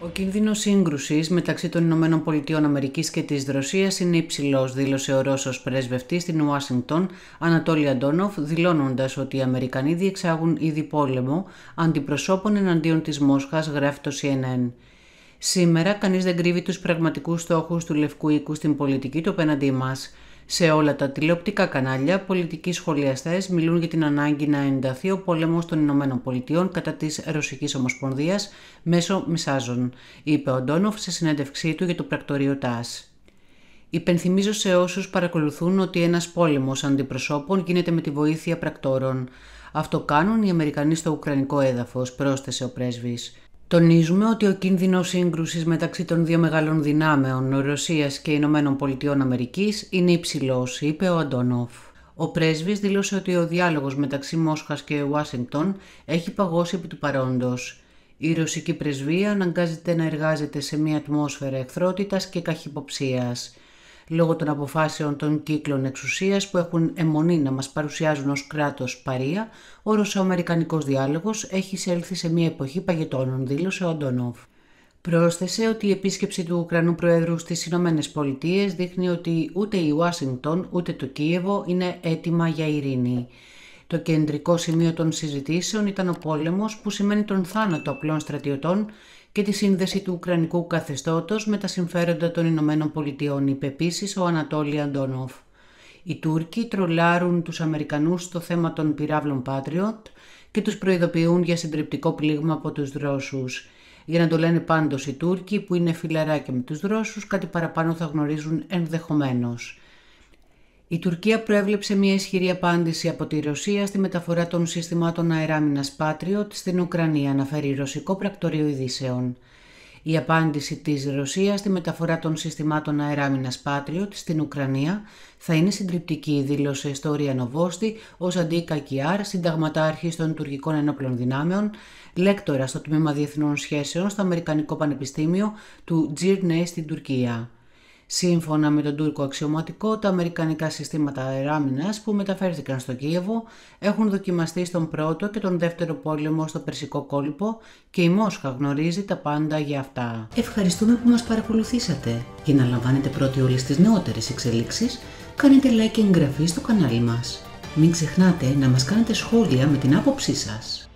Ο κίνδυνος σύγκρουσης μεταξύ των Ηνωμένων Πολιτειών Αμερικής και της Ρωσίας είναι υψηλός, δήλωσε ο Ρώσος πρέσβευτής στην Ουάσιγκτον, Ανατόλια Αντόνοφ, δηλώνοντας ότι οι Αμερικανοί διεξάγουν ήδη πόλεμο αντιπροσώπων εναντίον της Μόσχας, γράφει το CNN. Σήμερα, κανείς δεν κρύβει τους πραγματικούς στόχους του Λευκού οίκου στην πολιτική του απέναντί μας. Σε όλα τα τηλεοπτικά κανάλια, πολιτικοί σχολιαστές μιλούν για την ανάγκη να ενταθεί ο πόλεμος των Ηνωμένων Πολιτειών κατά της Ρωσικής Ομοσπονδίας μέσω μισάζων, είπε ο Ντόνοφ σε συνέντευξή του για το πρακτορείο ΤΑΣ. Υπενθυμίζω σε όσους παρακολουθούν ότι ένας πόλεμος αντιπροσώπων γίνεται με τη βοήθεια πρακτόρων. Αυτό κάνουν οι Αμερικανοί στο Ουκρανικό έδαφος, πρόσθεσε ο πρέσβης. Τονίζουμε ότι ο κίνδυνος σύγκρουσης μεταξύ των δύο μεγάλων δυνάμεων, Ρωσίας και Ηνωμένων Πολιτειών Αμερικής, είναι υψηλός, είπε ο Αντώνοφ. Ο πρέσβης δήλωσε ότι ο διάλογος μεταξύ Μόσχας και Ουάσιγκτον έχει παγώσει επί του παρόντος. Η ρωσική πρεσβεία αναγκάζεται να εργάζεται σε μια ατμόσφαιρα εχθρότητας και καχυποψίας λόγω των αποφάσεων των κύκλων εξουσίας που έχουν αιμονή να μας παρουσιάζουν ως κράτος παρία, ο Αμερικανικός διάλογος έχει εισέλθει σε μια εποχή παγετώνων, δήλωσε ο Αντωνόφ. Πρόσθεσε ότι η επίσκεψη του Ουκρανού Προέδρου στις Ηνωμένες Πολιτείες δείχνει ότι ούτε η Ουάσιγκτον ούτε το Κίεβο είναι έτοιμα για ειρήνη. Το κεντρικό σημείο των συζητήσεων ήταν ο πόλεμος που σημαίνει τον θάνατο απλών στρατιωτών και τη σύνδεση του Ουκρανικού καθεστώτος με τα συμφέροντα των Ηνωμένων Πολιτειών, είπε επίσης ο Ανατόλη Αντώνοφ. Οι Τούρκοι τρολάρουν τους Αμερικανούς στο θέμα των πυράβλων Patriot και τους προειδοποιούν για συντριπτικό πλήγμα από τους Ρώσους. Για να το λένε πάντως οι Τούρκοι που είναι φιλαράκια με τους Ρώσους, κάτι παραπάνω θα γνωρίζουν ενδεχομένως. Η Τουρκία προέβλεψε μια ισχυρή απάντηση από τη Ρωσία στη μεταφορά των συστημάτων αεράμινας Patriot στην Ουκρανία, αναφέρει Ρωσικό Πρακτορείο Ειδήσεων. Η απάντηση της Ρωσίας στη μεταφορά των συστημάτων αεράμινας Patriot στην Ουκρανία θα είναι συντριπτική, δήλωσε στο Νοβόστη ω Σαντί Κακιάρ, συνταγματάρχη των τουρκικών ενόπλων δυνάμεων, λέκτορα στο Τμήμα Διεθνών Σχέσεων στο Αμερικανικό Πανεπιστήμιο του Τζίρνε στην Τουρκία. Σύμφωνα με τον Τούρκο αξιωματικό, τα αμερικανικά συστήματα αεράμινα που μεταφέρθηκαν στο Κίεβο έχουν δοκιμαστεί στον πρώτο και τον δεύτερο πόλεμο στο Περσικό κόλπο και η Μόσχα γνωρίζει τα πάντα για αυτά. Ευχαριστούμε που μας παρακολουθήσατε. Για να λαμβάνετε πρώτοι όλες τις νεότερες εξελίξεις, κάνετε like και εγγραφή στο κανάλι μας. Μην ξεχνάτε να μας κάνετε σχόλια με την άποψή σας.